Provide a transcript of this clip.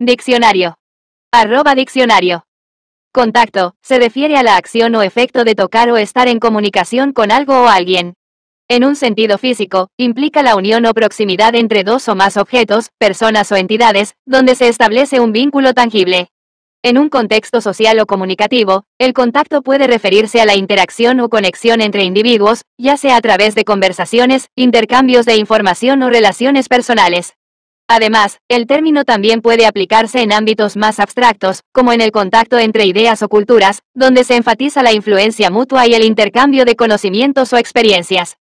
Diccionario. Arroba diccionario. Contacto, se refiere a la acción o efecto de tocar o estar en comunicación con algo o alguien. En un sentido físico, implica la unión o proximidad entre dos o más objetos, personas o entidades, donde se establece un vínculo tangible. En un contexto social o comunicativo, el contacto puede referirse a la interacción o conexión entre individuos, ya sea a través de conversaciones, intercambios de información o relaciones personales. Además, el término también puede aplicarse en ámbitos más abstractos, como en el contacto entre ideas o culturas, donde se enfatiza la influencia mutua y el intercambio de conocimientos o experiencias.